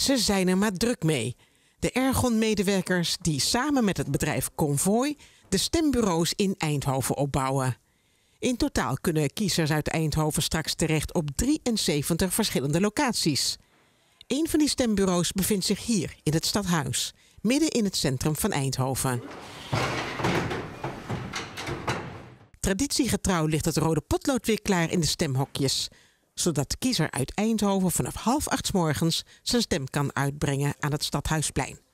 Ze zijn er maar druk mee. De Ergon-medewerkers die samen met het bedrijf Convoy de stembureaus in Eindhoven opbouwen. In totaal kunnen kiezers uit Eindhoven straks terecht op 73 verschillende locaties. Een van die stembureaus bevindt zich hier in het stadhuis, midden in het centrum van Eindhoven. Traditiegetrouw ligt het rode potlood weer klaar in de stemhokjes zodat de kiezer uit Eindhoven vanaf half acht morgens zijn stem kan uitbrengen aan het Stadhuisplein.